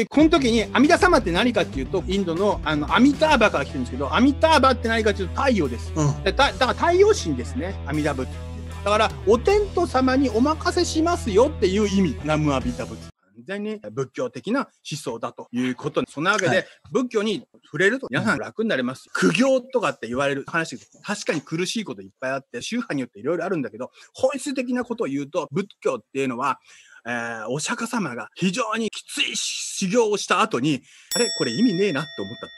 で、この時に、阿弥陀様って何かっていうと、インドの、あの、アミターバから来てるんですけど、アミターバって何かっていうと、太陽です。うん、だだから太陽神ですね、阿弥陀仏。だから、お天道様にお任せしますよっていう意味、南無阿弥陀仏。完全に仏教的な思想だということそんなわけで、仏教に触れると皆さん楽になれます。苦行とかって言われる話、確かに苦しいこといっぱいあって、宗派によっていろいろあるんだけど、本質的なことを言うと、仏教っていうのは、えー、お釈迦様が非常にきつい修行をした後に、あれこれ意味ねえなって思ったっ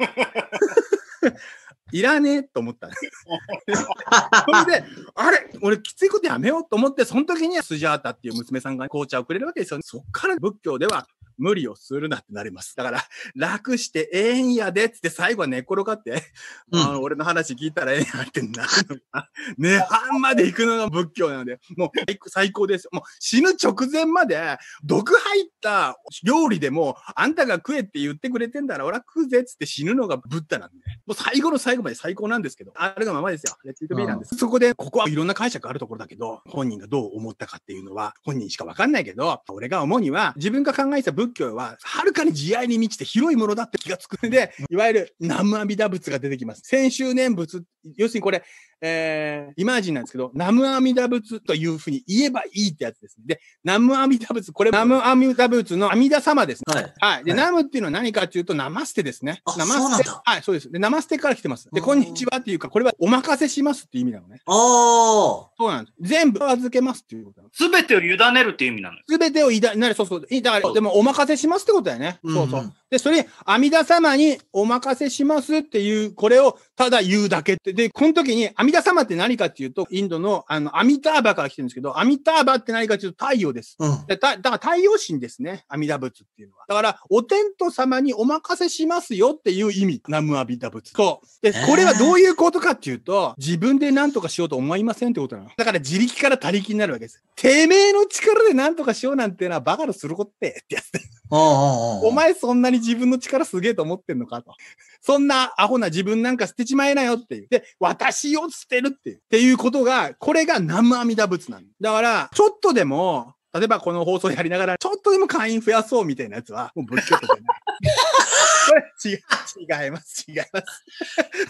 ていうね。いらねえと思った。それで、あれ俺きついことやめようと思って、その時にはスジャータっていう娘さんが紅茶をくれるわけですよ、ね。そっから仏教では無理をするなってなります。だから、楽してええんやでっつって最後は寝転がって、うん、あの俺の話聞いたらええんやってなるのが、まで行くのが仏教なので、もう最高ですよ。もう死ぬ直前まで、毒入った料理でも、あんたが食えって言ってくれてんだら、俺は食うぜっつって死ぬのがブッダなんで、もう最後の最後まで最高なんですけど、あれがままですよ。レッツイートビーなんです。そこで、ここはいろんな解釈あるところだけど、本人がどう思ったかっていうのは、本人しかわかんないけど、俺が思うには、自分が考えた仏教は、はるかに慈愛に満ちて広いものだって気がつくんで、いわゆる南無阿弥陀仏が出てきます。先週念仏、要するにこれ、えー、イマージンなんですけど、南無阿弥陀仏というふうに言えばいいってやつですね。で、南無阿弥陀仏、これ、南無阿弥陀仏の阿弥陀様ですね。はい。はい。で、はい、南無っていうのは何かっていうと、ナマステですね。ナマステ。はい、そうです。で、ナマステから来てます。で、こんにちはっていうか、これはお任せしますっていう意味なのね。ああ。そうなんです。全部預けますっていうことなの。すべてを委ねるっていう意味なの。すべてを委ねる、そうそう。だから、でも、お任任せしますってことだよね。そうそう。で、それ、阿弥陀様にお任せしますっていう、これをただ言うだけって。で、この時に、阿弥陀様って何かっていうと、インドの、あの、阿弥陀バから来てるんですけど、阿弥陀バって何かっていうと太陽です。うん、だだから太陽神ですね。阿弥陀仏っていうのは。だから、お天道様にお任せしますよっていう意味。南無阿弥陀仏。そう。で、これはどういうことかっていうと、自分で何とかしようと思いませんってことなの。だから、自力から他力になるわけです。てめえの力で何とかしようなんていうのはバカのすることって、ってやつでお前そんなに自分の力すげえと思ってんのかと。そんなアホな自分なんか捨てちまえなよっていう。で、私を捨てるっていう。っていうことが、これが南無阿弥陀仏なんだ。だから、ちょっとでも、例えばこの放送やりながら、ちょっとでも会員増やそうみたいなやつは、もうぶっちょっない。違違います、違います。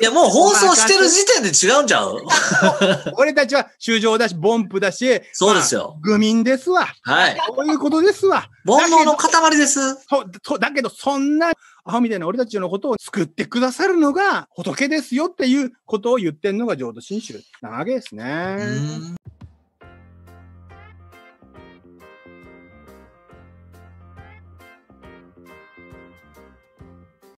いや、もう放送してる時点で違うんちゃう 俺たちは衆生だし、ボンプだし、そうですよ。まあ、愚民ですわ。はい。そういうことですわ。煩悩の塊です。そう、だけど、そんな、アホみたいな俺たちのことを救ってくださるのが仏ですよっていうことを言ってんのが浄土真宗なわけですね。